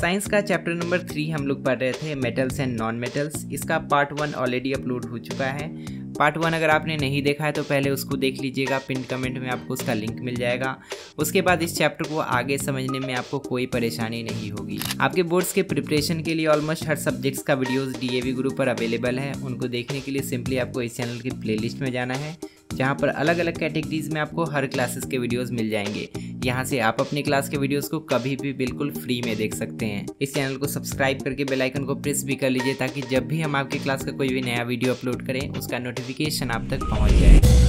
science का chapter number three हम लोग पढ़ रहे थे मेटल्स एंड नॉन मेटल्स इसका पार्ट वन ऑलरेडी अपलोड हो चुका है पार्ट वन अगर आपने नहीं देखा है तो पहले उसको देख लीजिएगा पिन कमेंट में आपको उसका लिंक मिल जाएगा उसके बाद इस चैप्टर को आगे समझने में आपको कोई परेशानी नहीं होगी आपके बोर्ड्स के प्रिपरेशन के लिए ऑलमोस्ट हर सब्जेक्ट्स का वीडियोस डीएवी ग्रुप पर अवेलेबल है उनको देखने के लिए सिंपली आपको इस चैनल की प्ले में जाना है जहाँ पर अलग अलग कैटेगरीज में आपको हर क्लासेस के वीडियोस मिल जाएंगे यहाँ से आप अपनी क्लास के वीडियोस को कभी भी बिल्कुल फ्री में देख सकते हैं इस चैनल को सब्सक्राइब करके बेल आइकन को प्रेस भी कर लीजिए ताकि जब भी हम आपके क्लास का कोई भी नया वीडियो अपलोड करें उसका नोटिफिकेशन आप तक पहुँच जाए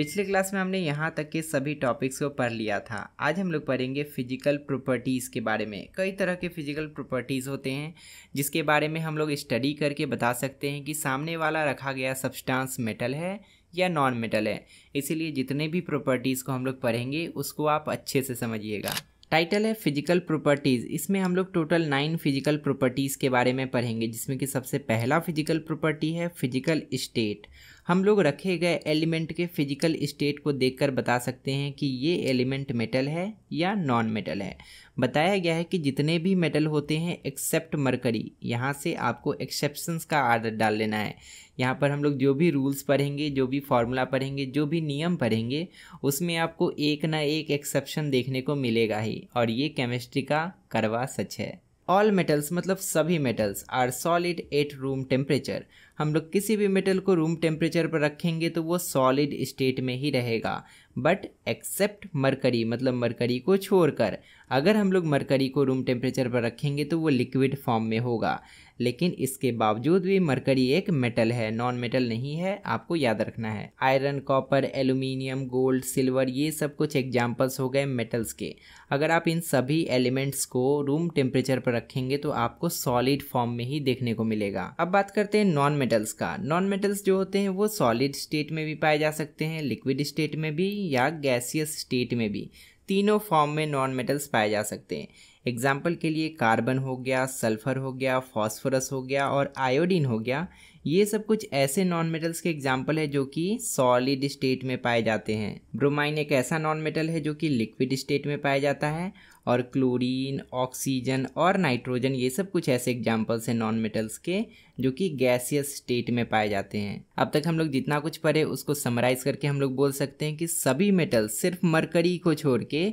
पिछले क्लास में हमने यहाँ तक के सभी टॉपिक्स को पढ़ लिया था आज हम लोग पढ़ेंगे फिजिकल प्रॉपर्टीज़ के बारे में कई तरह के फिजिकल प्रॉपर्टीज़ होते हैं जिसके बारे में हम लोग स्टडी करके बता सकते हैं कि सामने वाला रखा गया सब्सटेंस मेटल है या नॉन मेटल है इसीलिए जितने भी प्रॉपर्टीज़ को हम लोग पढ़ेंगे उसको आप अच्छे से समझिएगा टाइटल है फिजिकल प्रॉपर्टीज़ इसमें हम लोग टोटल नाइन फिजिकल प्रॉपर्टीज़ के बारे में पढ़ेंगे जिसमें कि सबसे पहला फिजिकल प्रॉपर्टी है फिजिकल स्टेट हम लोग रखे गए एलिमेंट के फिजिकल स्टेट को देखकर बता सकते हैं कि ये एलिमेंट मेटल है या नॉन मेटल है बताया गया है कि जितने भी मेटल होते हैं एक्सेप्ट मरकरी यहाँ से आपको एक्सेप्शंस का आर्डर डाल लेना है यहाँ पर हम लोग जो भी रूल्स पढ़ेंगे जो भी फार्मूला पढ़ेंगे जो भी नियम पढ़ेंगे उसमें आपको एक ना एक एक्सेप्शन देखने को मिलेगा ही और ये केमिस्ट्री का करवा सच है ऑल मेटल्स मतलब सभी metals are solid at room temperature हम लोग किसी भी मेटल को रूम टेम्परेचर पर रखेंगे तो वो सॉलिड स्टेट में ही रहेगा बट एक्सेप्ट मरकरी मतलब मरकरी को छोड़कर अगर हम लोग मरकरी को रूम टेम्परेचर पर रखेंगे तो वो लिक्विड फॉर्म में होगा लेकिन इसके बावजूद भी मरकरी एक मेटल है नॉन मेटल नहीं है आपको याद रखना है iron copper aluminium gold silver ये सब कुछ एग्जाम्पल्स हो गए मेटल्स के अगर आप इन सभी एलिमेंट्स को रूम टेम्परेचर पर रखेंगे तो आपको सॉलिड फॉर्म में ही देखने को मिलेगा अब बात करते हैं नॉन मेटल्स का नॉन मेटल्स जो होते हैं वो सॉलिड स्टेट में भी पाए जा सकते हैं लिक्विड स्टेट में भी या गैसियस स्टेट में भी तीनों फॉर्म में नॉन मेटल्स पाए जा सकते हैं एग्जाम्पल के लिए कार्बन हो गया सल्फर हो गया फॉस्फोरस हो गया और आयोडीन हो गया ये सब कुछ ऐसे नॉन मेटल्स के एग्जाम्पल है जो कि सॉलिड स्टेट में पाए जाते हैं ब्रोमाइन एक ऐसा नॉन मेटल है जो कि लिक्विड स्टेट में पाया जाता है और क्लोरीन ऑक्सीजन और नाइट्रोजन ये सब कुछ ऐसे एग्जाम्पल्स हैं नॉन मेटल्स के जो कि गैसियस स्टेट में पाए जाते हैं अब तक हम लोग जितना कुछ पढ़े उसको समराइज़ करके हम लोग बोल सकते हैं कि सभी मेटल्स सिर्फ मरकरी को छोड़ के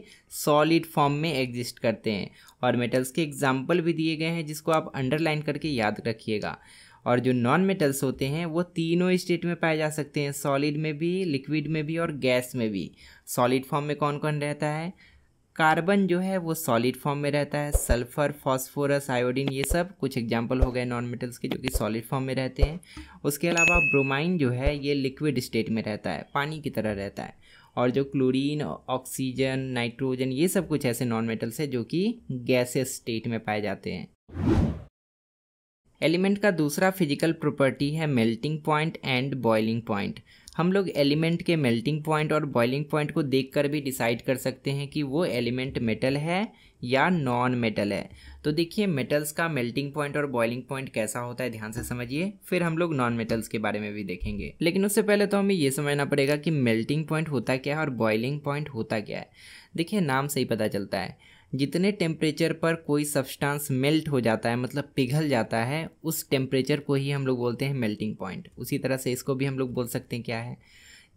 सॉलिड फॉर्म में एग्जिस्ट करते हैं और मेटल्स के एग्जाम्पल भी दिए गए हैं जिसको आप अंडरलाइन करके याद रखिएगा और जो नॉन मेटल्स होते हैं वो तीनों स्टेट में पाए जा सकते हैं सॉलिड में भी लिक्विड में भी और गैस में भी सॉलिड फॉर्म में कौन कौन रहता है कार्बन जो है वो सॉलिड फॉर्म में रहता है सल्फर फॉस्फोरस आयोडीन ये सब कुछ एग्जाम्पल हो गए नॉन मेटल्स के जो कि सॉलिड फॉर्म में रहते हैं उसके अलावा ब्रोमाइन जो है ये लिक्विड स्टेट में रहता है पानी की तरह रहता है और जो क्लोरीन ऑक्सीजन नाइट्रोजन ये सब कुछ ऐसे नॉन मेटल्स है जो कि गैसेस स्टेट में पाए जाते हैं एलिमेंट का दूसरा फिजिकल प्रॉपर्टी है melting point and boiling point हम लोग एलिमेंट के मेल्टिंग पॉइंट और बॉइलिंग पॉइंट को देखकर भी डिसाइड कर सकते हैं कि वो एलिमेंट मेटल है या नॉन मेटल है तो देखिए मेटल्स का मेल्टिंग पॉइंट और बॉइलिंग पॉइंट कैसा होता है ध्यान से समझिए फिर हम लोग नॉन मेटल्स के बारे में भी देखेंगे लेकिन उससे पहले तो हमें यह समझना पड़ेगा कि मेल्टिंग पॉइंट होता क्या है और बॉइलिंग पॉइंट होता क्या है देखिए नाम से ही पता चलता है जितने टेम्परेचर पर कोई सब्सटेंस मेल्ट हो जाता है मतलब पिघल जाता है उस टेम्परेचर को ही हम लोग बोलते हैं मेल्टिंग पॉइंट उसी तरह से इसको भी हम लोग बोल सकते हैं क्या है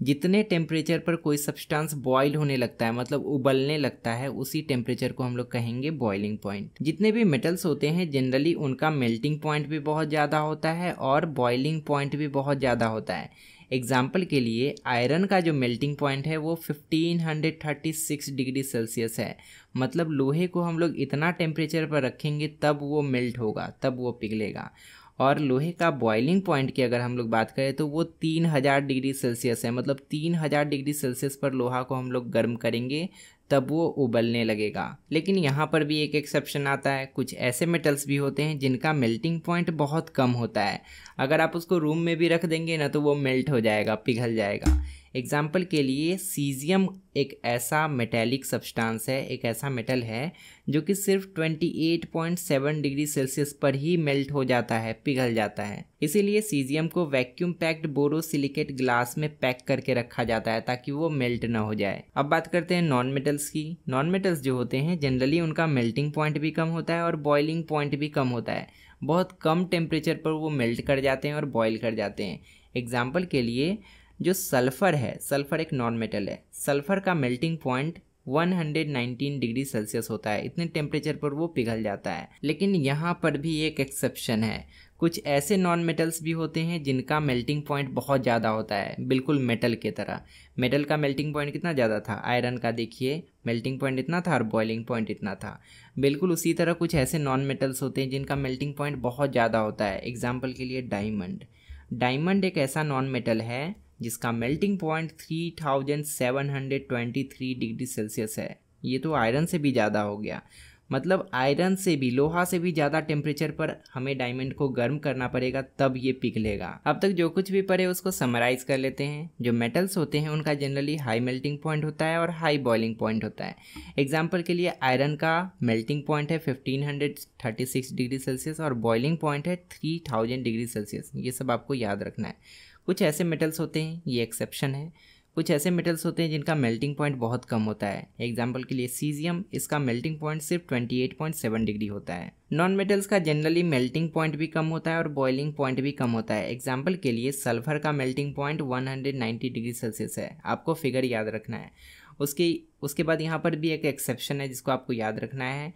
जितने टेम्परेचर पर कोई सब्सटेंस बॉयल होने लगता है मतलब उबलने लगता है उसी टेम्परेचर को हम लोग कहेंगे बॉइलिंग पॉइंट जितने भी मेटल्स होते हैं जनरली उनका मेल्टिंग पॉइंट भी बहुत ज़्यादा होता है और बॉइलिंग पॉइंट भी बहुत ज़्यादा होता है एग्जाम्पल के लिए आयरन का जो मेल्टिंग पॉइंट है वो 1536 डिग्री सेल्सियस है मतलब लोहे को हम लोग इतना टेम्परेचर पर रखेंगे तब वो मेल्ट होगा तब वो पिघलेगा और लोहे का बॉइलिंग पॉइंट की अगर हम लोग बात करें तो वो तीन हज़ार डिग्री सेल्सियस है मतलब तीन हज़ार डिग्री सेल्सियस पर लोहा को हम लोग गर्म करेंगे तब वो उबलने लगेगा लेकिन यहाँ पर भी एक एक्सेप्शन आता है कुछ ऐसे मेटल्स भी होते हैं जिनका मेल्टिंग पॉइंट बहुत कम होता है अगर आप उसको रूम में भी रख देंगे ना तो वो मेल्ट हो जाएगा पिघल जाएगा एग्जाम्पल के लिए सीजियम एक ऐसा मेटेलिक सब्सटेंस है एक ऐसा मेटल है जो कि सिर्फ 28.7 डिग्री सेल्सियस पर ही मेल्ट हो जाता है पिघल जाता है इसीलिए सीजियम को वैक्यूम पैक्ड बोरोसिलिकेट ग्लास में पैक करके रखा जाता है ताकि वो मेल्ट ना हो जाए अब बात करते हैं नॉन मेटल्स की नॉन मेटल्स जो होते हैं जनरली उनका मेल्टिंग पॉइंट भी कम होता है और बॉइलिंग पॉइंट भी कम होता है बहुत कम टेम्परेचर पर वो मेल्ट कर जाते हैं और बॉयल कर जाते हैं एग्जाम्पल के लिए जो सल्फ़र है सल्फ़र एक नॉन मेटल है सल्फ़र का मेल्टिंग पॉइंट 119 डिग्री सेल्सियस होता है इतने टेम्परेचर पर वो पिघल जाता है लेकिन यहाँ पर भी एक एक्सेप्शन है कुछ ऐसे नॉन मेटल्स भी होते हैं जिनका मेल्टिंग पॉइंट बहुत ज़्यादा होता है बिल्कुल मेटल की तरह मेटल का मेल्टिंग पॉइंट कितना ज़्यादा था आयरन का देखिए मेल्टिंग पॉइंट इतना था और बॉइलिंग पॉइंट इतना था बिल्कुल उसी तरह कुछ ऐसे नॉन मेटल्स होते हैं जिनका मेल्टिंग पॉइंट बहुत ज़्यादा होता है एग्जाम्पल के लिए डायमंड डायमंड एक ऐसा नॉन मेटल है जिसका मेल्टिंग पॉइंट 3723 डिग्री सेल्सियस है ये तो आयरन से भी ज़्यादा हो गया मतलब आयरन से भी लोहा से भी ज़्यादा टेम्परेचर पर हमें डायमंड को गर्म करना पड़ेगा तब ये पिघलेगा अब तक जो कुछ भी पड़े उसको समराइज़ कर लेते हैं जो मेटल्स होते हैं उनका जनरली हाई मेल्टिंग पॉइंट होता है और हाई बॉइलिंग पॉइंट होता है एग्जाम्पल के लिए आयरन का मेल्टिंग पॉइंट है फिफ्टीन डिग्री सेल्सियस और बॉइलिंग पॉइंट है थ्री डिग्री सेल्सियस ये सब आपको याद रखना है कुछ ऐसे मेटल्स होते हैं ये एक्सेप्शन है कुछ ऐसे मेटल्स होते हैं जिनका मेल्टिंग पॉइंट बहुत कम होता है एग्जाम्पल के लिए सीजियम इसका मेल्टिंग पॉइंट सिर्फ 28.7 डिग्री होता है नॉन मेटल्स का जनरली मेल्टिंग पॉइंट भी कम होता है और बॉइलिंग पॉइंट भी कम होता है एग्जाम्पल के लिए सल्फर का मेल्टिंग पॉइंट 190 डिग्री सेल्सियस है आपको फिगर याद रखना है उसके उसके बाद यहाँ पर भी एक एक्सेप्शन है जिसको आपको याद रखना है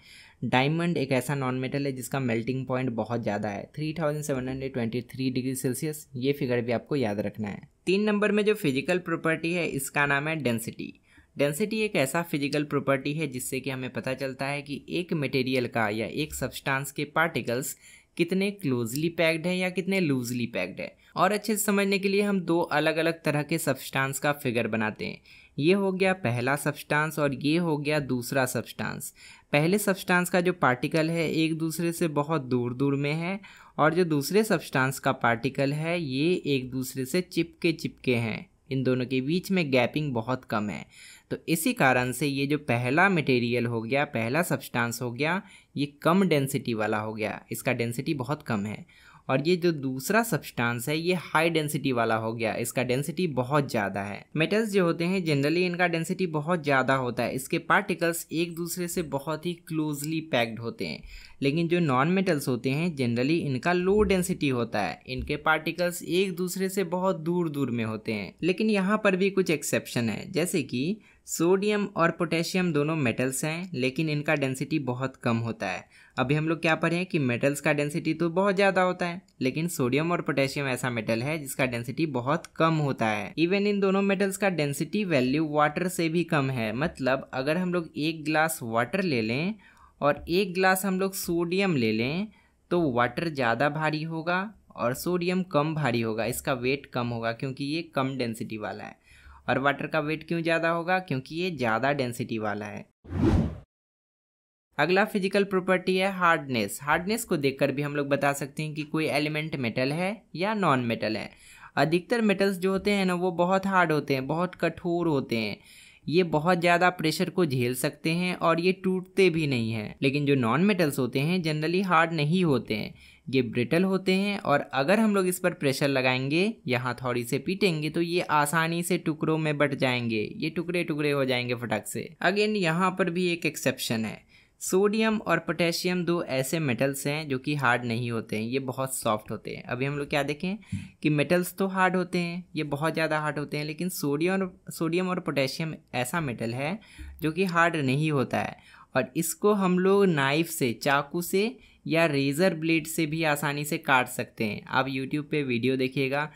डायमंड एक ऐसा नॉन मेटल है जिसका मेल्टिंग पॉइंट बहुत ज़्यादा है 3723 डिग्री सेल्सियस ये फिगर भी आपको याद रखना है तीन नंबर में जो फिजिकल प्रॉपर्टी है इसका नाम है डेंसिटी डेंसिटी एक ऐसा फिजिकल प्रॉपर्टी है जिससे कि हमें पता चलता है कि एक मटेरियल का या एक सब्सटांस के पार्टिकल्स कितने क्लोजली पैक्ड है या कितने लूजली पैक्ड है और अच्छे से समझने के लिए हम दो अलग अलग तरह के सब्सटांस का फिगर बनाते हैं ये हो गया पहला सब्सटांस और ये हो गया दूसरा सब्सटांस पहले सब्सटेंस का जो पार्टिकल है एक दूसरे से बहुत दूर दूर में है और जो दूसरे सब्सटेंस का पार्टिकल है ये एक दूसरे से चिपके चिपके हैं इन दोनों के बीच में गैपिंग बहुत कम है तो इसी कारण से ये जो पहला मटेरियल हो गया पहला सब्सटेंस हो गया ये कम डेंसिटी वाला हो गया इसका डेंसिटी बहुत कम है और ये जो दूसरा सब्सटेंस है ये हाई डेंसिटी वाला हो गया इसका डेंसिटी बहुत ज़्यादा है मेटल्स जो होते हैं जनरली इनका डेंसिटी बहुत ज़्यादा होता है इसके पार्टिकल्स एक दूसरे से बहुत ही क्लोजली पैक्ड होते हैं लेकिन जो नॉन मेटल्स होते हैं जनरली इनका लो डेंसिटी होता है इनके पार्टिकल्स एक दूसरे से बहुत दूर दूर में होते हैं लेकिन यहाँ पर भी कुछ एक्सेप्शन है जैसे कि सोडियम और पोटेशियम दोनों मेटल्स हैं लेकिन इनका डेंसिटी बहुत कम होता है अभी हम लोग क्या पढ़े हैं कि मेटल्स का डेंसिटी तो बहुत ज़्यादा होता है लेकिन सोडियम और पोटेशियम ऐसा मेटल है जिसका डेंसिटी बहुत कम होता है इवन इन दोनों मेटल्स का डेंसिटी वैल्यू वाटर से भी कम है मतलब अगर हम लोग एक गिलास वाटर ले लें और एक गिलास हम लोग सोडियम ले लें तो वाटर ज़्यादा भारी होगा और सोडियम कम भारी होगा इसका वेट कम होगा क्योंकि ये कम डेंसिटी वाला है और वाटर का वेट क्यों ज़्यादा होगा क्योंकि ये ज़्यादा डेंसिटी वाला है अगला फिजिकल प्रॉपर्टी है हार्डनेस हार्डनेस को देखकर भी हम लोग बता सकते हैं कि कोई एलिमेंट मेटल है या नॉन मेटल है अधिकतर मेटल्स जो होते हैं ना वो बहुत हार्ड होते हैं बहुत कठोर होते हैं ये बहुत ज़्यादा प्रेशर को झेल सकते हैं और ये टूटते भी नहीं हैं लेकिन जो नॉन मेटल्स होते हैं जनरली हार्ड नहीं होते हैं ये ब्रिटल होते हैं और अगर हम लोग इस पर प्रेशर लगाएंगे यहाँ थोड़ी से पीटेंगे तो ये आसानी से टुकड़ों में बट जाएंगे ये टुकड़े टुकड़े हो जाएंगे फटक से अगेन यहाँ पर भी एक एक्सेप्शन है सोडियम और पोटेशियम दो ऐसे मेटल्स हैं जो कि हार्ड नहीं होते हैं ये बहुत सॉफ्ट होते हैं अभी हम लोग क्या देखें कि मेटल्स तो हार्ड होते हैं ये बहुत ज़्यादा हार्ड होते हैं लेकिन सोडियम और सोडियम और पोटेशियम ऐसा मेटल है जो कि हार्ड नहीं होता है और इसको हम लोग नाइफ से चाकू से या रेज़र ब्लेड से भी आसानी से काट सकते हैं आप यूट्यूब पे वीडियो देखिएगा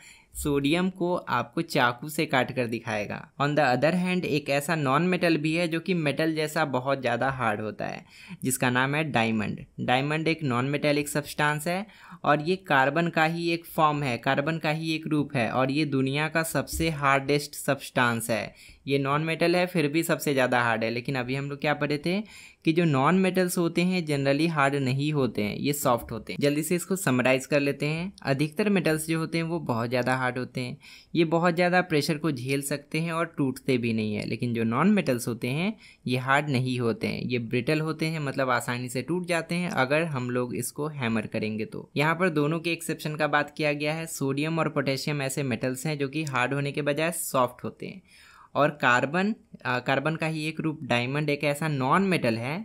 सोडियम को आपको चाकू से काट कर दिखाएगा ऑन द अदर हैंड एक ऐसा नॉन मेटल भी है जो कि मेटल जैसा बहुत ज़्यादा हार्ड होता है जिसका नाम है डायमंड डायमंड एक नॉन मेटेलिक सब्सटेंस है और ये कार्बन का ही एक फॉर्म है कार्बन का ही एक रूप है और ये दुनिया का सबसे हार्डेस्ट सब्सटेंस है ये नॉन मेटल है फिर भी सबसे ज़्यादा हार्ड है लेकिन अभी हम लोग क्या पढ़े थे कि जो नॉन मेटल्स होते हैं जनरली हार्ड नहीं होते हैं ये सॉफ्ट होते हैं जल्दी से इसको समराइज़ कर लेते हैं अधिकतर मेटल्स जो होते हैं वो बहुत ज़्यादा हार्ड होते हैं ये बहुत ज़्यादा प्रेशर को झेल सकते हैं और टूटते भी नहीं है लेकिन जो नॉन मेटल्स होते हैं ये हार्ड नहीं होते हैं ये ब्रिटल होते हैं मतलब आसानी से टूट जाते हैं अगर हम लोग इसको हैमर करेंगे तो यहाँ पर दोनों के एक्सेप्शन का बात किया गया है सोडियम और पोटेशियम ऐसे मेटल्स हैं जो कि हार्ड होने के बजाय सॉफ्ट होते हैं और कार्बन कार्बन का ही एक रूप डायमंड एक ऐसा नॉन मेटल है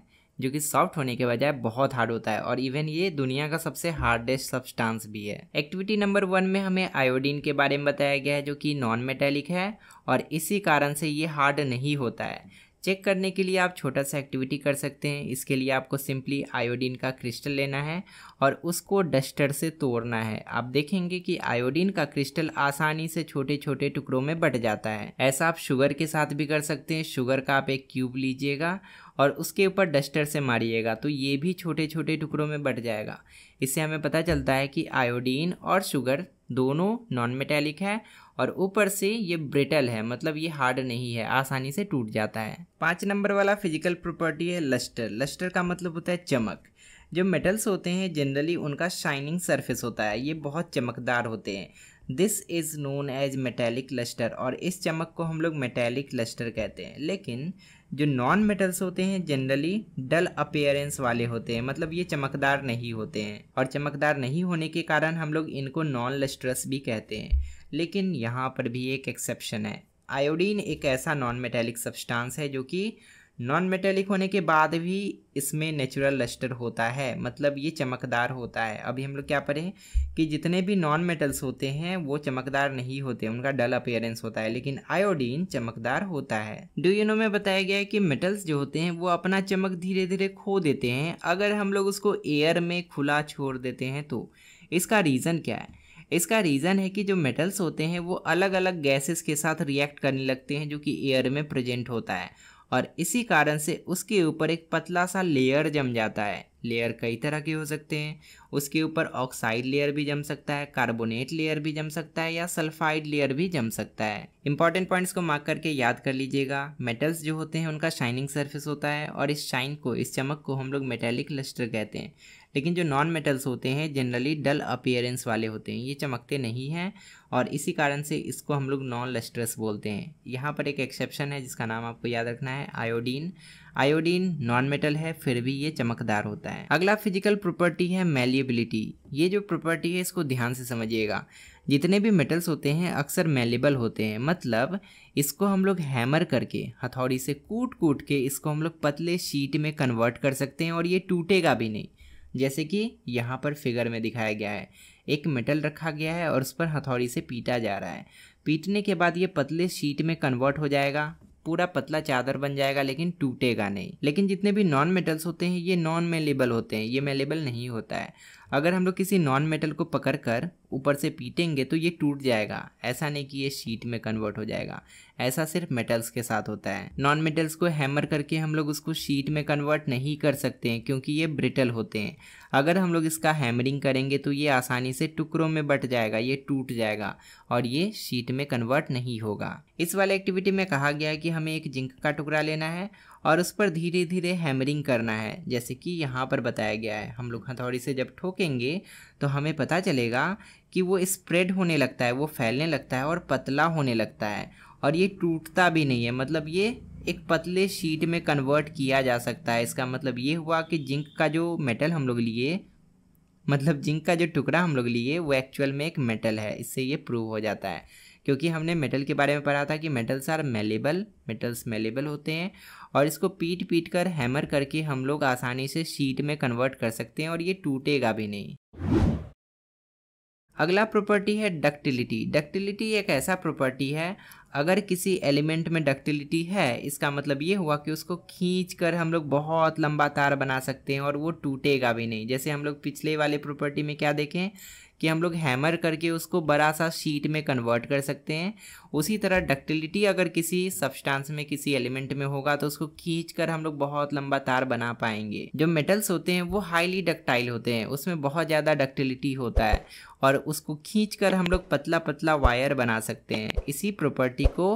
जो कि सॉफ्ट होने के बजाय बहुत हार्ड होता है और इवन ये दुनिया का सबसे हार्डेस्ट सब्सटेंस भी है एक्टिविटी नंबर वन में हमें आयोडीन के बारे में बताया गया है जो कि नॉन मेटेलिक है और इसी कारण से ये हार्ड नहीं होता है चेक करने के लिए आप छोटा सा एक्टिविटी कर सकते हैं इसके लिए आपको सिंपली आयोडीन का क्रिस्टल लेना है और उसको डस्टर से तोड़ना है आप देखेंगे कि आयोडीन का क्रिस्टल आसानी से छोटे छोटे टुकड़ों में बट जाता है ऐसा आप शुगर के साथ भी कर सकते हैं शुगर का आप एक क्यूब लीजिएगा और उसके ऊपर डस्टर से मारिएगा तो ये भी छोटे छोटे टुकड़ों में बट जाएगा इससे हमें पता चलता है कि आयोडीन और शुगर दोनों नॉन मेटेलिक है और ऊपर से ये ब्रिटल है मतलब ये हार्ड नहीं है आसानी से टूट जाता है पाँच नंबर वाला फिजिकल प्रॉपर्टी है लस्टर लस्टर का मतलब होता है चमक जो मेटल्स होते हैं जनरली उनका शाइनिंग सरफेस होता है ये बहुत चमकदार होते हैं this is known as metallic lustre और इस चमक को हम लोग मेटेलिक लस्टर कहते हैं लेकिन जो नॉन मेटल्स होते हैं जनरली डल अपेयरेंस वाले होते हैं मतलब ये चमकदार नहीं होते हैं और चमकदार नहीं होने के कारण हम लोग इनको नॉन लस्ट्रस भी कहते हैं लेकिन यहाँ पर भी एक एक्सेप्शन है आयोडीन एक ऐसा नॉन मेटेलिक सब्सटेंस है जो कि नॉन मेटेलिक होने के बाद भी इसमें नेचुरल लस्टर होता है मतलब ये चमकदार होता है अभी हम लोग क्या पढ़ें कि जितने भी नॉन मेटल्स होते हैं वो चमकदार नहीं होते उनका डल अपेयरेंस होता है लेकिन आयोडीन चमकदार होता है डू यू नो में बताया गया है कि मेटल्स जो होते हैं वो अपना चमक धीरे धीरे खो देते हैं अगर हम लोग उसको एयर में खुला छोड़ देते हैं तो इसका रीज़न क्या है इसका रीज़न है कि जो मेटल्स होते हैं वो अलग अलग गैसेस के साथ रिएक्ट करने लगते हैं जो कि एयर में प्रेजेंट होता है और इसी कारण से उसके ऊपर एक पतला सा लेयर जम जाता है लेयर कई तरह के हो सकते हैं उसके ऊपर ऑक्साइड लेयर भी जम सकता है कार्बोनेट लेयर भी जम सकता है या सल्फाइड लेयर भी जम सकता है इंपॉर्टेंट पॉइंट्स को मार्क करके याद कर लीजिएगा मेटल्स जो होते हैं उनका शाइनिंग सर्फेस होता है और इस शाइन को इस चमक को हम लोग मेटेलिक लस्टर कहते हैं लेकिन जो नॉन मेटल्स होते हैं जनरली डल अपियरेंस वाले होते हैं ये चमकते नहीं हैं और इसी कारण से इसको हम लोग नॉन लस्ट्रस बोलते हैं यहाँ पर एक एक्सेप्शन है जिसका नाम आपको याद रखना है आयोडीन आयोडीन नॉन मेटल है फिर भी ये चमकदार होता है अगला फिजिकल प्रॉपर्टी है मेलिएबिलिटी ये जो प्रॉपर्टी है इसको ध्यान से समझिएगा जितने भी मेटल्स होते हैं अक्सर मेलेबल होते हैं मतलब इसको हम लोग हैमर करके हथौड़ी से कूट कूट के इसको हम लोग पतले शीट में कन्वर्ट कर सकते हैं और ये टूटेगा भी नहीं जैसे कि यहाँ पर फिगर में दिखाया गया है एक मेटल रखा गया है और उस पर हथौड़ी से पीटा जा रहा है पीटने के बाद ये पतले शीट में कन्वर्ट हो जाएगा पूरा पतला चादर बन जाएगा लेकिन टूटेगा नहीं लेकिन जितने भी नॉन मेटल्स होते हैं ये नॉन मेलेबल होते हैं ये मेलेबल नहीं होता है अगर हम लोग किसी नॉन मेटल को पकड़ कर ऊपर से पीटेंगे तो ये टूट जाएगा ऐसा नहीं कि ये शीट में कन्वर्ट हो जाएगा ऐसा सिर्फ मेटल्स के साथ होता है नॉन मेटल्स को हैमर करके हम लोग उसको शीट में कन्वर्ट नहीं कर सकते हैं क्योंकि ये ब्रिटल होते हैं अगर हम लोग इसका हैमरिंग करेंगे तो ये आसानी से टुकड़ों में बट जाएगा ये टूट जाएगा और ये शीट में कन्वर्ट नहीं होगा इस वाले एक्टिविटी में कहा गया है कि हमें एक जिंक का टुकड़ा लेना है और उस पर धीरे धीरे हैमरिंग करना है जैसे कि यहाँ पर बताया गया है हम लोग हथौड़ी से जब ठोकेंगे तो हमें पता चलेगा कि वो स्प्रेड होने लगता है वो फैलने लगता है और पतला होने लगता है और ये टूटता भी नहीं है मतलब ये एक पतले शीट में कन्वर्ट किया जा सकता है इसका मतलब ये हुआ कि जिंक का जो मेटल हम लोग लिए मतलब जिंक का जो टुकड़ा हम लोग लिए वो एक्चुअल में एक मेटल है इससे ये प्रूव हो जाता है क्योंकि हमने मेटल के बारे में पढ़ा था कि metals are malleable metals malleable होते हैं और इसको पीट पीट कर हैमर करके हम लोग आसानी से शीट में कन्वर्ट कर सकते हैं और ये टूटेगा भी नहीं अगला प्रॉपर्टी है डक्टिलिटी डक्टिलिटी एक ऐसा प्रॉपर्टी है अगर किसी एलिमेंट में डक्टिलिटी है इसका मतलब ये हुआ कि उसको खींच कर हम लोग बहुत लंबा तार बना सकते हैं और वो टूटेगा भी नहीं जैसे हम लोग पिछले वाले प्रॉपर्टी में क्या देखें कि हम लोग हैमर करके उसको बड़ा सा शीट में कन्वर्ट कर सकते हैं उसी तरह डक्टिलिटी अगर किसी सब्सटेंस में किसी एलिमेंट में होगा तो उसको खींच कर हम लोग बहुत लंबा तार बना पाएंगे जो मेटल्स होते हैं वो हाईली डक्टाइल होते हैं उसमें बहुत ज़्यादा डक्टिलिटी होता है और उसको खींच कर हम लोग पतला पतला वायर बना सकते हैं इसी प्रॉपर्टी को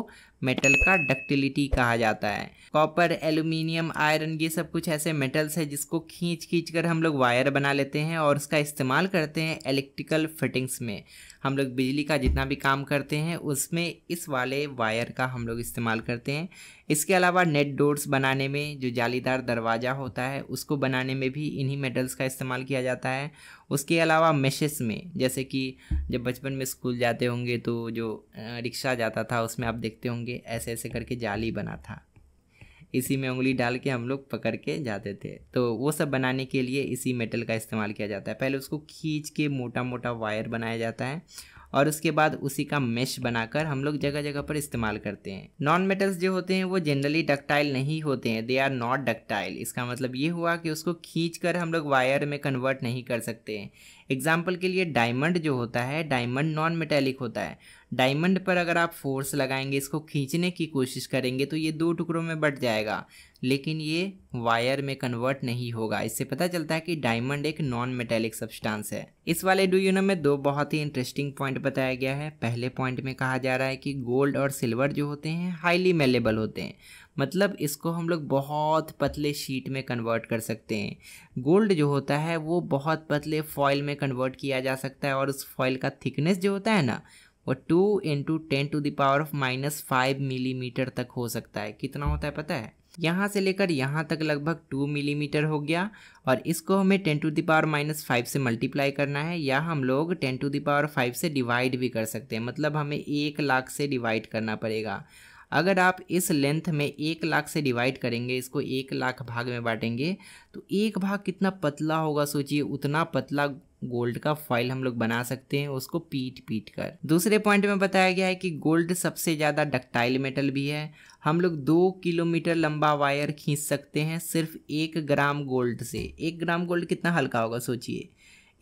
मेटल का डक्टिलिटी कहा जाता है कॉपर एल्यूमिनियम आयरन ये सब कुछ ऐसे मेटल्स है जिसको खींच खींच कर हम लोग वायर बना लेते हैं और उसका इस्तेमाल करते हैं इलेक्ट्रिकल फिटिंग्स में हम लोग बिजली का जितना भी काम करते हैं उसमें इस वाले वायर का हम लोग इस्तेमाल करते हैं इसके अलावा नेट डोर्स बनाने में जो जालीदार दरवाज़ा होता है उसको बनाने में भी इन्हीं मेटल्स का इस्तेमाल किया जाता है उसके अलावा मेशेस में जैसे कि जब बचपन में स्कूल जाते होंगे तो जो रिक्शा जाता था उसमें आप देखते होंगे ऐसे ऐसे करके जाली बना था इसी में उंगली डाल के हम लोग पकड़ के जाते थे तो वो सब बनाने के लिए इसी मेटल का इस्तेमाल किया जाता है पहले उसको खींच के मोटा मोटा वायर बनाया जाता है और उसके बाद उसी का मेश बनाकर हम लोग जगह जगह पर इस्तेमाल करते हैं नॉन मेटल्स जो होते हैं वो जनरली डक्टाइल नहीं होते हैं दे आर नॉट डक्टाइल इसका मतलब ये हुआ कि उसको खींच कर हम लोग वायर में कन्वर्ट नहीं कर सकते हैं एग्जाम्पल के लिए डायमंड जो होता है डायमंड नॉन मेटेलिक होता है डायमंड पर अगर आप फोर्स लगाएंगे इसको खींचने की कोशिश करेंगे तो ये दो टुकड़ों में बट जाएगा लेकिन ये वायर में कन्वर्ट नहीं होगा इससे पता चलता है कि डायमंड एक नॉन मेटेलिक सब्सटेंस है इस वाले डूयूनो में दो बहुत ही इंटरेस्टिंग पॉइंट बताया गया है पहले पॉइंट में कहा जा रहा है कि गोल्ड और सिल्वर जो होते हैं हाईली मेलेबल होते हैं मतलब इसको हम लोग बहुत पतले शीट में कन्वर्ट कर सकते हैं गोल्ड जो होता है वो बहुत पतले फॉयल में कन्वर्ट किया जा सकता है और उस फॉयल का थिकनेस जो होता है ना वो two into ten to the power of minus five millimetre तक हो सकता है कितना होता है पता है यहाँ से लेकर यहाँ तक लगभग टू मिलीमीटर हो गया और इसको हमें ten to the power minus five से मल्टीप्लाई करना है या हम लोग टेन टू दावर फाइव से डिवाइड भी कर सकते हैं मतलब हमें एक लाख से डिवाइड करना पड़ेगा अगर आप इस लेंथ में एक लाख से डिवाइड करेंगे इसको एक लाख भाग में बांटेंगे तो एक भाग कितना पतला होगा सोचिए उतना पतला गोल्ड का फाइल हम लोग बना सकते हैं उसको पीट पीट कर दूसरे पॉइंट में बताया गया है कि गोल्ड सबसे ज़्यादा डक्टाइल मेटल भी है हम लोग दो किलोमीटर लंबा वायर खींच सकते हैं सिर्फ एक ग्राम गोल्ड से एक ग्राम गोल्ड कितना हल्का होगा सोचिए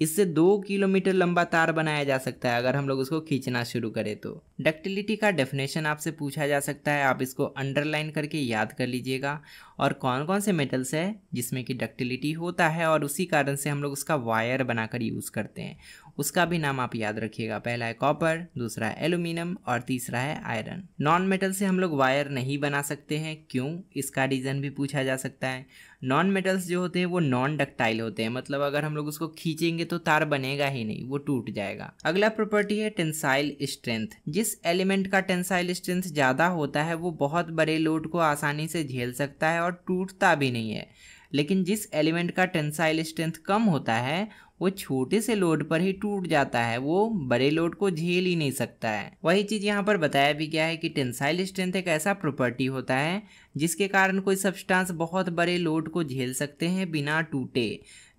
इससे दो किलोमीटर लंबा तार बनाया जा सकता है अगर हम लोग उसको खींचना शुरू करें तो डक्टिलिटी का डेफिनेशन आपसे पूछा जा सकता है आप इसको अंडरलाइन करके याद कर लीजिएगा और कौन कौन से मेटल्स है जिसमें कि डक्टिलिटी होता है और उसी कारण से हम लोग उसका वायर बनाकर यूज़ करते हैं उसका भी नाम आप याद रखिएगा पहला है कॉपर दूसरा है एल्यूमिनियम और तीसरा है आयरन नॉन मेटल से हम लोग वायर नहीं बना सकते हैं क्यों इसका रीज़न भी पूछा जा सकता है नॉन मेटल्स जो होते हैं वो नॉन डक्टाइल होते हैं मतलब अगर हम लोग उसको खींचेंगे तो तार बनेगा ही नहीं वो टूट जाएगा अगला प्रॉपर्टी है टेंसाइल स्ट्रेंथ जिस एलिमेंट का टेंसाइल स्ट्रेंथ ज़्यादा होता है वो बहुत बड़े लोड को आसानी से झेल सकता है और टूटता भी नहीं है लेकिन जिस एलिमेंट का टेंसाइल स्ट्रेंथ कम होता है वो छोटे से लोड पर ही टूट जाता है वो बड़े लोड को झेल ही नहीं सकता है वही चीज़ यहाँ पर बताया भी गया है कि टेंसाइल स्ट्रेंथ एक ऐसा प्रॉपर्टी होता है जिसके कारण कोई सब्सटेंस बहुत बड़े लोड को झेल सकते हैं बिना टूटे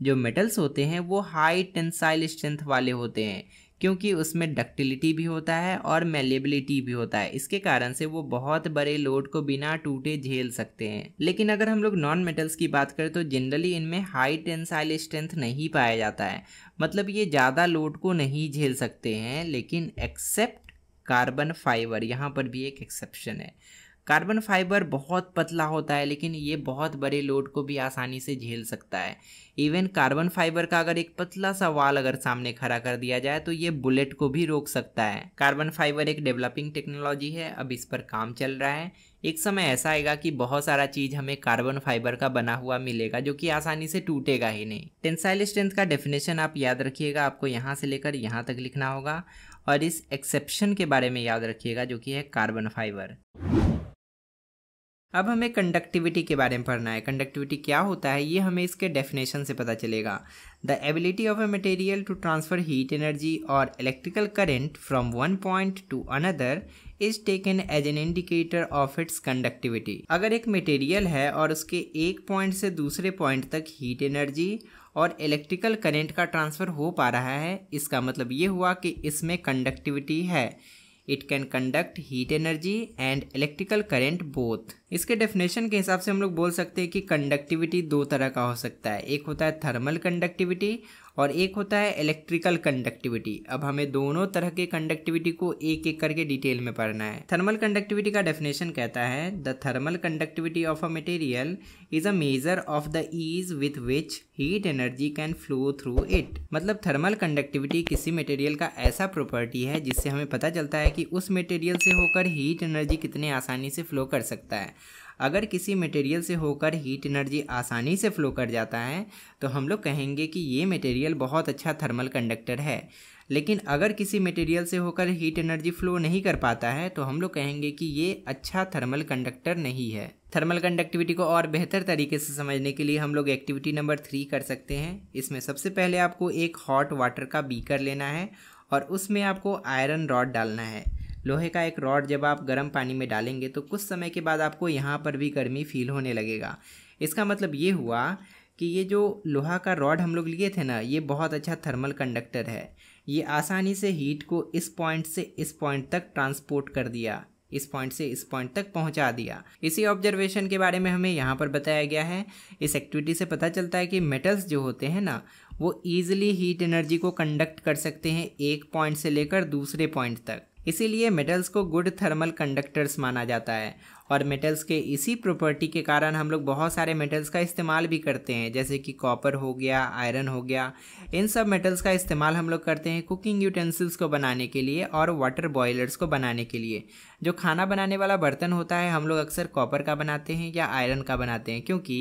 जो मेटल्स होते हैं वो हाई टेंसाइल स्ट्रेंथ वाले होते हैं क्योंकि उसमें डक्टिलिटी भी होता है और मेलेबिलिटी भी होता है इसके कारण से वो बहुत बड़े लोड को बिना टूटे झेल सकते हैं लेकिन अगर हम लोग नॉन मेटल्स की बात करें तो जनरली इनमें हाई टेंसाइल स्ट्रेंथ नहीं पाया जाता है मतलब ये ज़्यादा लोड को नहीं झेल सकते हैं लेकिन एक्सेप्ट कार्बन फाइबर यहाँ पर भी एक एक्सेप्शन है कार्बन फाइबर बहुत पतला होता है लेकिन ये बहुत बड़े लोड को भी आसानी से झेल सकता है इवन कार्बन फाइबर का अगर एक पतला सा वाल अगर सामने खड़ा कर दिया जाए तो ये बुलेट को भी रोक सकता है कार्बन फाइबर एक डेवलपिंग टेक्नोलॉजी है अब इस पर काम चल रहा है एक समय ऐसा आएगा कि बहुत सारा चीज हमें कार्बन फाइबर का बना हुआ मिलेगा जो कि आसानी से टूटेगा ही नहीं टेंसाइल स्ट्रेंथ का डेफिनेशन आप याद रखिएगा आपको यहाँ से लेकर यहाँ तक लिखना होगा और इस एक्सेप्शन के बारे में याद रखिएगा जो कि है कार्बन फाइबर अब हमें कंडक्टिविटी के बारे में पढ़ना है कंडक्टिविटी क्या होता है ये हमें इसके डेफिनेशन से पता चलेगा the ability of a material to transfer heat energy और electrical current from one point to another is taken as an indicator of its conductivity अगर एक मटेरियल है और उसके एक पॉइंट से दूसरे पॉइंट तक हीट एनर्जी और इलेक्ट्रिकल करेंट का ट्रांसफ़र हो पा रहा है इसका मतलब ये हुआ कि इसमें कंडक्टिविटी है it can conduct heat energy and electrical current both इसके डेफिनेशन के हिसाब से हम लोग बोल सकते हैं कि कंडक्टिविटी दो तरह का हो सकता है एक होता है थर्मल कंडक्टिविटी और एक होता है इलेक्ट्रिकल कंडक्टिविटी अब हमें दोनों तरह के कंडक्टिविटी को एक एक करके डिटेल में पढ़ना है थर्मल कंडक्टिविटी का डेफिनेशन कहता है the thermal conductivity of a material is a measure of the ease with which heat energy can flow through it मतलब थर्मल कंडक्टिविटी किसी मटेरियल का ऐसा प्रॉपर्टी है जिससे हमें पता चलता है कि उस मटेरियल से होकर हीट एनर्जी कितने आसानी से फ्लो कर सकता है अगर किसी मटेरियल से होकर हीट एनर्जी आसानी से फ्लो कर जाता है तो हम लोग कहेंगे कि ये मटेरियल बहुत अच्छा थर्मल कंडक्टर है लेकिन अगर किसी मटेरियल से होकर हीट एनर्जी फ्लो नहीं कर पाता है तो हम लोग कहेंगे कि ये अच्छा थर्मल कंडक्टर नहीं है थर्मल कंडक्टिविटी को और बेहतर तरीके से समझने के लिए हम लोग एक्टिविटी नंबर थ्री कर सकते हैं इसमें सबसे पहले आपको एक हॉट वाटर का बीकर लेना है और उसमें आपको आयरन रॉड डालना है लोहे का एक रॉड जब आप गर्म पानी में डालेंगे तो कुछ समय के बाद आपको यहाँ पर भी गर्मी फील होने लगेगा इसका मतलब ये हुआ कि ये जो लोहा का रॉड हम लोग लिए थे ना ये बहुत अच्छा थर्मल कंडक्टर है ये आसानी से हीट को इस पॉइंट से इस पॉइंट तक ट्रांसपोर्ट कर दिया इस पॉइंट से इस पॉइंट तक पहुंचा दिया इसी ऑब्जर्वेशन के बारे में हमें यहाँ पर बताया गया है इस एक्टिविटी से पता चलता है कि मेटल्स जो होते हैं ना वो ईजिली हीट एनर्जी को कंडक्ट कर सकते हैं एक पॉइंट से लेकर दूसरे पॉइंट तक इसीलिए मेटल्स को गुड थर्मल कंडक्टर्स माना जाता है और मेटल्स के इसी प्रॉपर्टी के कारण हम लोग बहुत सारे मेटल्स का इस्तेमाल भी करते हैं जैसे कि कॉपर हो गया आयरन हो गया इन सब मेटल्स का इस्तेमाल हम लोग करते हैं कुकिंग यूटेंसिल्स को बनाने के लिए और वाटर बॉयलर्स को बनाने के लिए जो खाना बनाने वाला बर्तन होता है हम लोग अक्सर कॉपर का बनाते हैं या आयरन का बनाते हैं क्योंकि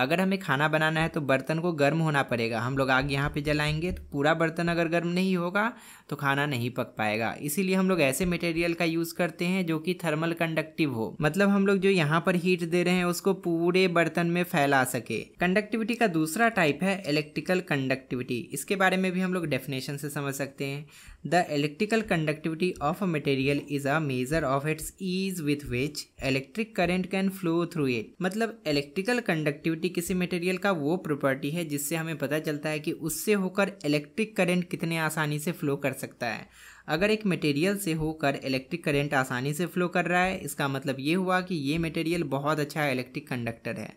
अगर हमें खाना बनाना है तो बर्तन को गर्म होना पड़ेगा हम लोग आग यहाँ पे जलाएंगे तो पूरा बर्तन अगर गर्म नहीं होगा तो खाना नहीं पक पाएगा इसीलिए हम लोग ऐसे मटेरियल का यूज़ करते हैं जो कि थर्मल कंडक्टिव हो मतलब हम लोग जो यहाँ पर हीट दे रहे हैं उसको पूरे बर्तन में फैला सके कंडक्टिविटी का दूसरा टाइप है इलेक्ट्रिकल कंडक्टिविटी इसके बारे में भी हम लोग डेफिनेशन से समझ सकते हैं the electrical conductivity of a material is a measure of its ease with which electric current can flow through it मतलब इलेक्ट्रिकल कंडक्टिविटी किसी मटेरियल का वो प्रॉपर्टी है जिससे हमें पता चलता है कि उससे होकर इलेक्ट्रिक करेंट कितने आसानी से फ्लो कर सकता है अगर एक मटेरियल से होकर इलेक्ट्रिक करेंट आसानी से फ्लो कर रहा है इसका मतलब ये हुआ कि ये मटेरियल बहुत अच्छा इलेक्ट्रिक कंडक्टर है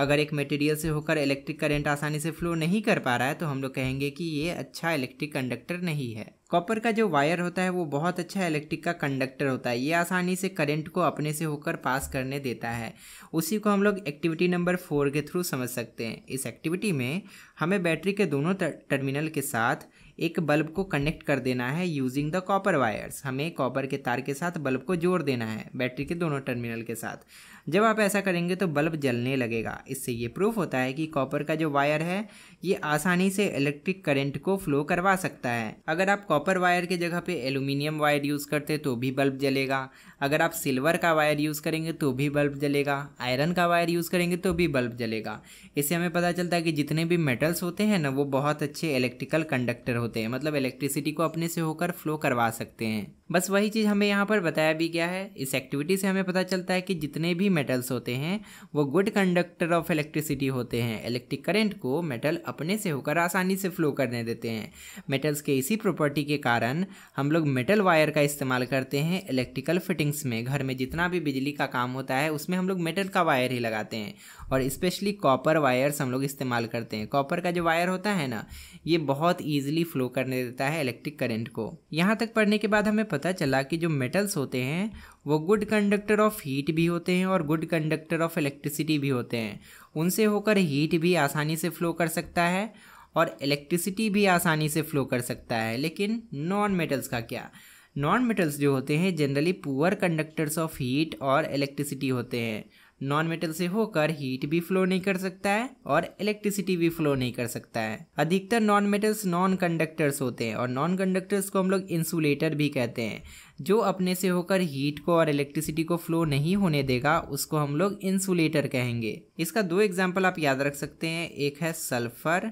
अगर एक मटेरियल से होकर इलेक्ट्रिक करंट आसानी से फ्लो नहीं कर पा रहा है तो हम लोग कहेंगे कि ये अच्छा इलेक्ट्रिक कंडक्टर नहीं है कॉपर का जो वायर होता है वो बहुत अच्छा इलेक्ट्रिक का कंडक्टर होता है ये आसानी से करंट को अपने से होकर पास करने देता है उसी को हम लोग एक्टिविटी नंबर फोर के थ्रू समझ सकते हैं इस एक्टिविटी में हमें बैटरी के दोनों टर्मिनल के साथ एक बल्ब को कनेक्ट कर देना है यूजिंग द कॉपर वायर्स हमें कॉपर के तार के साथ बल्ब को जोड़ देना है बैटरी के दोनों टर्मिनल के साथ जब आप ऐसा करेंगे तो बल्ब जलने लगेगा इससे ये प्रूफ होता है कि कॉपर का जो वायर है ये आसानी से इलेक्ट्रिक करंट को फ्लो करवा सकता है अगर आप कॉपर वायर के जगह पे एलुमिनियम वायर यूज़ करते तो भी बल्ब जलेगा अगर आप सिल्वर का वायर यूज़ करेंगे तो भी बल्ब जलेगा आयरन का वायर यूज़ करेंगे तो भी बल्ब जलेगा इससे हमें पता चलता है कि जितने भी मेटल्स होते हैं ना वो बहुत अच्छे इलेक्ट्रिकल कंडक्टर होते हैं मतलब इलेक्ट्रिसिटी को अपने से होकर फ्लो करवा सकते हैं बस वही चीज़ हमें यहाँ पर बताया भी गया है इस एक्टिविटी से हमें पता चलता है कि जितने भी मेटल्स होते हैं वो गुड कंडक्टर ऑफ इलेक्ट्रिसिटी होते हैं इलेक्ट्रिक करंट को मेटल अपने से होकर आसानी से फ्लो करने देते हैं मेटल्स के इसी प्रॉपर्टी के कारण हम लोग मेटल वायर का इस्तेमाल करते हैं इलेक्ट्रिकल फिटिंग्स में घर में जितना भी बिजली का काम होता है उसमें हम लोग मेटल का वायर ही लगाते हैं और स्पेशली कॉपर वायर्स हम लोग इस्तेमाल करते हैं कॉपर का जो वायर होता है ना ये बहुत ईजिली फ्लो करने देता है इलेक्ट्रिक करंट को यहाँ तक पढ़ने के बाद हमें पता चला कि जो मेटल्स होते हैं वो गुड कंडक्टर ऑफ हीट भी होते हैं और गुड कंडक्टर ऑफ इलेक्ट्रिसिटी भी होते हैं उनसे होकर हीट भी आसानी से फ्लो कर सकता है और इलेक्ट्रिसिटी भी आसानी से फ्लो कर सकता है लेकिन नॉन मेटल्स का क्या नॉन मेटल्स जो होते हैं generally poor conductors of heat और इलेक्ट्रिसिटी होते हैं नॉन मेटल से होकर हीट भी फ्लो नहीं कर सकता है और इलेक्ट्रिसिटी भी फ्लो नहीं कर सकता है अधिकतर नॉन मेटल्स नॉन कंडक्टर्स होते हैं और नॉन कंडक्टर्स को हम लोग इंसुलेटर भी कहते हैं जो अपने से होकर हीट को और इलेक्ट्रिसिटी को फ्लो नहीं होने देगा उसको हम लोग इंसुलेटर कहेंगे इसका दो एग्जाम्पल आप याद रख सकते हैं एक है सल्फर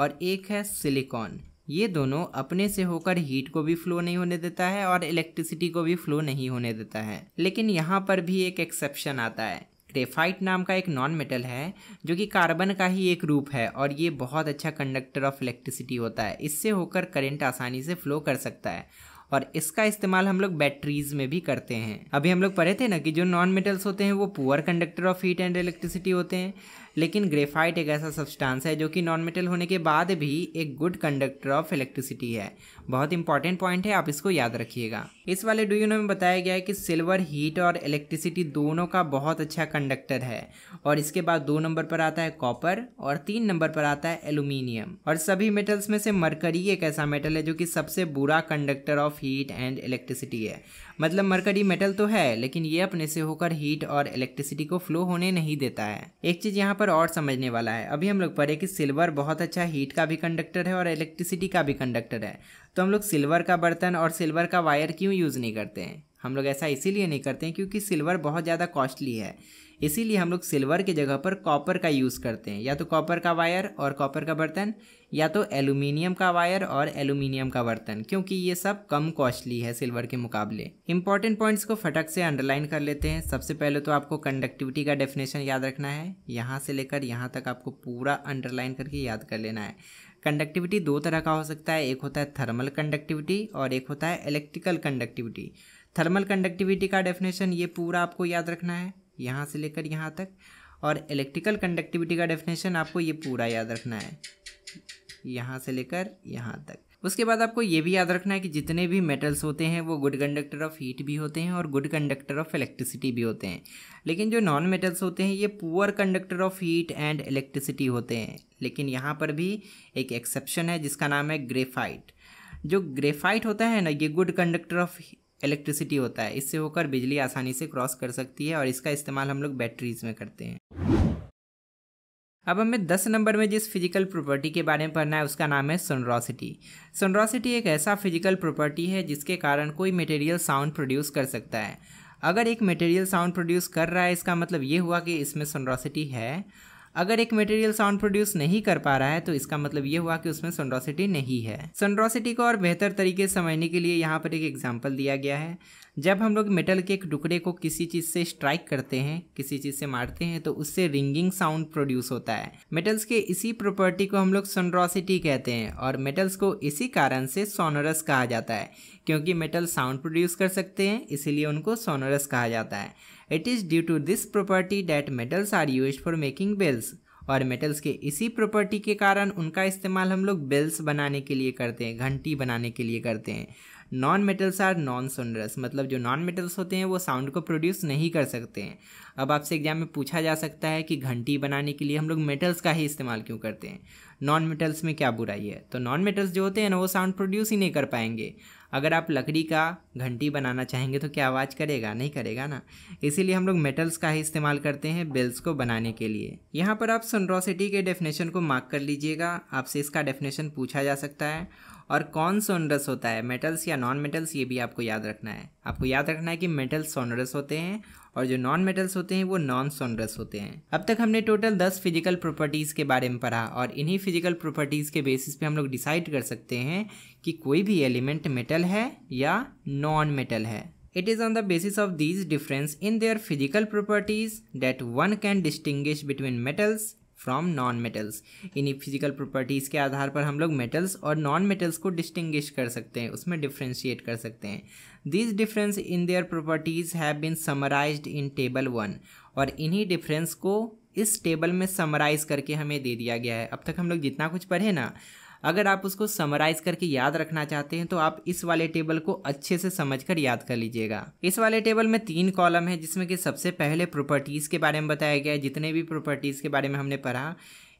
और एक है सिलिकॉन ये दोनों अपने से होकर हीट को भी फ्लो नहीं होने देता है और इलेक्ट्रिसिटी को भी फ्लो नहीं होने देता है लेकिन यहाँ पर भी एक एक्सेप्शन आता है ग्रेफाइट नाम का एक नॉन मेटल है जो कि कार्बन का ही एक रूप है और ये बहुत अच्छा कंडक्टर ऑफ इलेक्ट्रिसिटी होता है इससे होकर करंट आसानी से फ्लो कर सकता है और इसका इस्तेमाल हम लोग बैटरीज में भी करते हैं अभी हम लोग पढ़े थे ना कि जो नॉन मेटल्स होते हैं वो poor conductor of heat and electricity होते हैं लेकिन ग्रेफाइट एक ऐसा सब्सटेंस है जो कि नॉन मेटल होने के बाद भी एक गुड कंडक्टर ऑफ इलेक्ट्रिसिटी है बहुत इंपॉर्टेंट पॉइंट है आप इसको याद रखिएगा इस वाले डू यू नो में बताया गया है कि सिल्वर हीट और इलेक्ट्रिसिटी दोनों का बहुत अच्छा कंडक्टर है और इसके बाद दो नंबर पर आता है कॉपर और तीन नंबर पर आता है एलुमिनियम और सभी मेटल्स में से मरकरी एक ऐसा मेटल है जो कि सबसे बुरा conductor of heat and electricity है मतलब मरकरी मेटल तो है लेकिन ये अपने से होकर हीट और इलेक्ट्रिसिटी को फ्लो होने नहीं देता है एक चीज यहाँ पर और समझने वाला है अभी हम लोग पढ़े कि सिल्वर बहुत अच्छा हीट का भी कंडक्टर है और इलेक्ट्रिसिटी का भी कंडक्टर है तो तो हम लोग सिल्वर का बर्तन और सिल्वर का वायर क्यों यूज़ नहीं करते हैं हम लोग ऐसा इसीलिए नहीं करते हैं क्योंकि सिल्वर बहुत ज़्यादा कॉस्टली है इसीलिए हम लोग सिल्वर की जगह पर कॉपर का यूज़ करते हैं या तो कॉपर का वायर और कॉपर का बर्तन या तो एल्यूमिनियम का वायर और एलुमिनियम का बर्तन क्योंकि ये सब कम कॉस्टली है सिल्वर के मुकाबले इंपॉर्टेंट पॉइंट्स को फटक से अंडरलाइन कर लेते हैं सबसे पहले तो आपको कंडक्टिविटी का डेफिनेशन याद रखना है यहाँ से लेकर यहाँ तक आपको पूरा अंडरलाइन करके याद कर लेना है कंडक्टिविटी दो तरह का हो सकता है एक होता है थर्मल कंडक्टिविटी और एक होता है इलेक्ट्रिकल कंडक्टिविटी थर्मल कंडक्टिविटी का डेफिनेशन ये पूरा आपको याद रखना है यहाँ से लेकर यहाँ तक और इलेक्ट्रिकल कंडक्टिविटी का डेफिनेशन आपको ये पूरा याद रखना है यहाँ से लेकर यहाँ तक उसके बाद आपको ये भी याद रखना है कि जितने भी मेटल्स होते हैं वो गुड कंडक्टर ऑफ हीट भी होते हैं और गुड कंडक्टर ऑफ इलेक्ट्रिसिटी भी होते हैं लेकिन जो नॉन मेटल्स होते हैं ये poor conductor of heat and electricity होते हैं लेकिन यहाँ पर भी एक एक्सेप्शन है जिसका नाम है ग्रेफाइट जो ग्रेफाइट होता है ना ये गुड कंडक्टर ऑफ इलेक्ट्रिसिटी होता है इससे होकर बिजली आसानी से क्रॉस कर सकती है और इसका इस्तेमाल हम लोग बैटरीज में करते हैं अब हमें दस नंबर में जिस फिजिकल प्रॉपर्टी के बारे में पढ़ना है उसका नाम है सोनरोसिटी सोनरोसिटी एक ऐसा फिजिकल प्रॉपर्टी है जिसके कारण कोई मटेरियल साउंड प्रोड्यूस कर सकता है अगर एक मटेरियल साउंड प्रोड्यूस कर रहा है इसका मतलब ये हुआ कि इसमें सोनरोसिटी है अगर एक मटेरियल साउंड प्रोड्यूस नहीं कर पा रहा है तो इसका मतलब ये हुआ कि उसमें सोनड्रोसिटी नहीं है सोनड्रोसिटी को और बेहतर तरीके से समझने के लिए यहाँ पर एक एग्जाम्पल दिया गया है जब हम लोग मेटल के एक टुकड़े को किसी चीज़ से स्ट्राइक करते हैं किसी चीज़ से मारते हैं तो उससे रिंगिंग साउंड प्रोड्यूस होता है मेटल्स के इसी प्रॉपर्टी को हम लोग सोनड्रोसिटी कहते हैं और मेटल्स को इसी कारण से सोनरस कहा जाता है क्योंकि मेटल साउंड प्रोड्यूस कर सकते हैं इसीलिए उनको सोनरस कहा जाता है it is due to this property that metals are used for making bells और मेटल्स के इसी प्रॉपर्टी के कारण उनका इस्तेमाल हम लोग बेल्स बनाने के लिए करते हैं घंटी बनाने के लिए करते हैं non metals are non sonorous मतलब जो नॉन मेटल्स होते हैं वो साउंड को प्रोड्यूस नहीं कर सकते हैं अब आपसे एग्जाम में पूछा जा सकता है कि घंटी बनाने के लिए हम लोग मेटल्स का ही इस्तेमाल क्यों करते हैं नॉन मेटल्स में क्या बुराई है तो नॉन मेटल्स जो होते हैं ना वो साउंड प्रोड्यूस ही नहीं कर पाएंगे अगर आप लकड़ी का घंटी बनाना चाहेंगे तो क्या आवाज़ करेगा नहीं करेगा ना इसीलिए हम लोग मेटल्स का ही इस्तेमाल करते हैं बेल्स को बनाने के लिए यहाँ पर आप सनरोसिटी के डेफिनेशन को मार्क कर लीजिएगा आपसे इसका डेफिनेशन पूछा जा सकता है और कौन सोनरस होता है मेटल्स या नॉन मेटल्स ये भी आपको याद रखना है आपको याद रखना है कि मेटल्स सोनरस होते हैं और जो नॉन मेटल्स होते हैं वो नॉन सोनरस होते हैं अब तक हमने टोटल दस फिजिकल प्रॉपर्टीज़ के बारे में पढ़ा और इन्हीं फिजिकल प्रॉपर्टीज़ के बेसिस पे हम लोग डिसाइड कर सकते हैं कि कोई भी एलिमेंट मेटल है या नॉन मेटल है it is on the basis of these difference in their physical properties that one can distinguish between metals from non metals इन्हीं फिजिकल प्रॉपर्टीज़ के आधार पर हम लोग मेटल्स और नॉन मेटल्स को डिस्टिंग्विश कर सकते हैं उसमें डिफ्रेंशिएट कर सकते हैं this difference in their properties have been summarise in table one और इन्हीं डिफरेंस को इस टेबल में समराइज़ करके हमें दे दिया गया है अब तक हम लोग जितना कुछ पढ़े ना अगर आप उसको समराइज करके याद रखना चाहते हैं तो आप इस वाले टेबल को अच्छे से समझ कर याद कर लीजिएगा इस वाले टेबल में तीन कॉलम है जिसमें कि सबसे पहले प्रॉपर्टीज़ के बारे में बताया गया है जितने भी प्रॉपर्टीज़ के बारे में हमने पढ़ा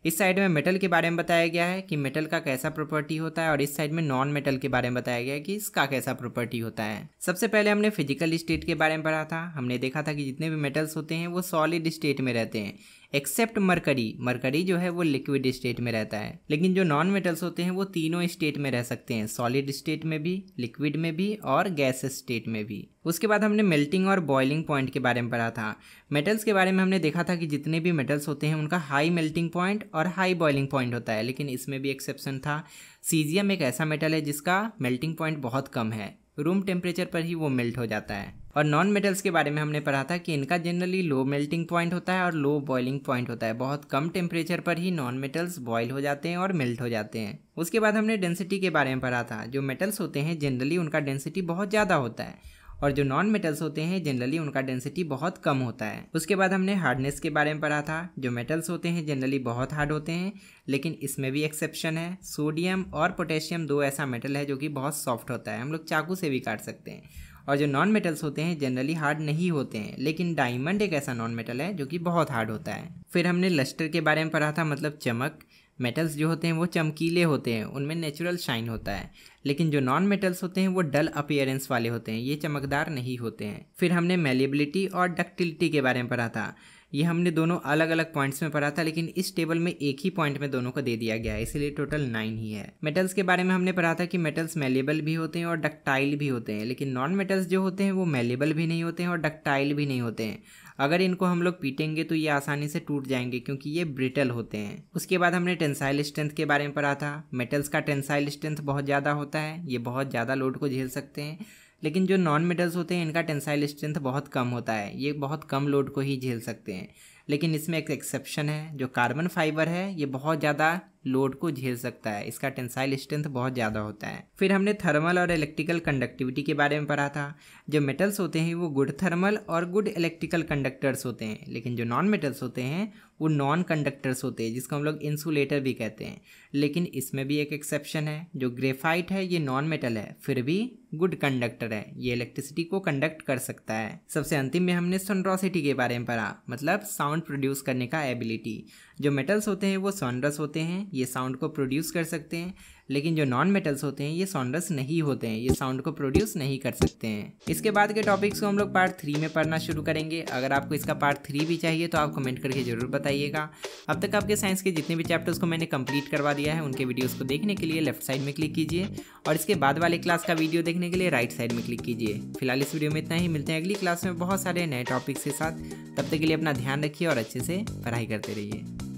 इस साइड में मेटल के बारे में बताया गया है कि मेटल का कैसा प्रॉपर्टी होता है और इस साइड में नॉन मेटल के बारे में बताया गया है कि इसका कैसा प्रॉपर्टी होता है सबसे पहले हमने फिजिकल स्टेट के बारे में पढ़ा था हमने देखा था कि जितने भी मेटल्स होते हैं वो सॉलिड स्टेट में रहते हैं एक्सेप्ट मरकरी मरकरी जो है वो लिक्विड स्टेट में रहता है लेकिन जो नॉन मेटल्स होते हैं वो तीनों स्टेट में रह सकते हैं सॉलिड स्टेट में भी लिक्विड में भी और गैस स्टेट में भी उसके बाद हमने मेल्टिंग और बॉइलिंग पॉइंट के बारे में पढ़ा था मेटल्स के बारे में हमने देखा था कि जितने भी मेटल्स होते हैं उनका हाई मेल्टिंग पॉइंट और हाई बॉइलिंग पॉइंट होता है लेकिन इसमें भी एक्सेप्शन था सीजियम एक ऐसा मेटल है जिसका मेल्टिंग पॉइंट बहुत कम है रूम टेम्परेचर पर ही वो मेल्ट हो जाता है और नॉन मेटल्स के बारे में हमने पढ़ा था कि इनका जनरली लो मेल्टिंग पॉइंट होता है और लो बॉइलिंग पॉइंट होता है बहुत कम टेम्परेचर पर ही नॉन मेटल्स बॉयल हो जाते हैं और मेल्ट हो जाते हैं उसके बाद हमने डेंसिटी के बारे में पढ़ा था जो मेटल्स होते हैं जनरली उनका डेंसिटी बहुत ज़्यादा होता है और जो नॉन मेटल्स होते हैं जनरली उनका डेंसिटी बहुत कम होता है उसके बाद हमने हार्डनेस के बारे में पढ़ा था जो मेटल्स होते हैं जनरली बहुत हार्ड होते हैं लेकिन इसमें भी एक्सेप्शन है सोडियम और पोटेशियम दो ऐसा मेटल है जो कि बहुत सॉफ्ट होता है हम लोग चाकू से भी काट सकते हैं और जो नॉन मेटल्स होते हैं जनरली हार्ड नहीं होते हैं लेकिन डायमंड एक ऐसा नॉन मेटल है जो कि बहुत हार्ड होता है फिर हमने लस्टर के बारे में पढ़ा था मतलब चमक मेटल्स जो होते हैं वो चमकीले होते हैं उनमें नेचुरल शाइन होता है लेकिन जो नॉन मेटल्स होते हैं वो डल अपियरेंस वाले होते हैं ये चमकदार नहीं होते हैं फिर हमने मेलेबिलिटी और डक्टिलिटी के बारे में पढ़ा था ये हमने दोनों अलग अलग पॉइंट्स में पढ़ा था लेकिन इस टेबल में एक ही पॉइंट में दोनों को दे दिया गया है इसलिए टोटल नाइन ही है मेटल्स के बारे में हमने पढ़ा था कि मेटल्स मेलेबल भी होते हैं और डक्टाइल भी होते हैं लेकिन नॉन मेटल्स जो होते हैं वो मेलेबल भी नहीं होते हैं और डक्टाइल भी नहीं होते हैं अगर इनको हम लोग पीटेंगे तो ये आसानी से टूट जाएंगे क्योंकि ये ब्रिटल होते हैं उसके बाद हमने टेंसाइल स्ट्रेंथ के बारे में पढ़ा था मेटल्स का टेंसाइल स्ट्रेंथ बहुत ज़्यादा होता है ये बहुत ज़्यादा लोड को झेल सकते हैं लेकिन जो नॉन मेटल्स होते हैं इनका टेंसाइल स्ट्रेंथ बहुत कम होता है ये बहुत कम लोड को ही झेल सकते हैं लेकिन इसमें एक एक्सेप्शन है जो कार्बन फाइबर है ये बहुत ज़्यादा लोड को झेल सकता है इसका टेंसाइल स्ट्रेंथ बहुत ज़्यादा होता है फिर हमने थर्मल और इलेक्ट्रिकल कंडक्टिविटी के बारे में पढ़ा था जो मेटल्स होते हैं वो गुड थर्मल और गुड इलेक्ट्रिकल कंडक्टर्स होते हैं लेकिन जो नॉन मेटल्स होते हैं वो नॉन कंडक्टर्स होते हैं जिसको हम लोग इंसुलेटर भी कहते हैं लेकिन इसमें भी एक एक्सेप्शन है जो ग्रेफाइट है ये नॉन मेटल है फिर भी गुड कंडक्टर है ये इलेक्ट्रिसिटी को कंडक्ट कर सकता है सबसे अंतिम में हमने सोनड्रॉसिटी के बारे में पढ़ा मतलब साउंड प्रोड्यूस करने का एबिलिटी जो मेटल्स होते हैं वो सॉन्ड्रस होते हैं ये साउंड को प्रोड्यूस कर सकते हैं लेकिन जो नॉन मेटल्स होते हैं ये सॉन्ड्रस नहीं होते हैं ये साउंड को प्रोड्यूस नहीं कर सकते हैं इसके बाद के टॉपिक्स को हम लोग पार्ट थ्री में पढ़ना शुरू करेंगे अगर आपको इसका पार्ट थ्री भी चाहिए तो आप कमेंट करके जरूर बताइएगा अब तक आपके साइंस के जितने भी चैप्टर्स को मैंने कंप्लीट करवा दिया है उनके वीडियोज़ को देखने के लिए लेफ्ट साइड में क्लिक कीजिए और इसके बाद वाले क्लास का वीडियो देखने के लिए राइट साइड में क्लिक कीजिए फिलहाल इस वीडियो में इतना ही मिलते हैं अगली क्लास में बहुत सारे नए टॉपिक्स के साथ तब तक के लिए अपना ध्यान रखिए और अच्छे से पढ़ाई करते रहिए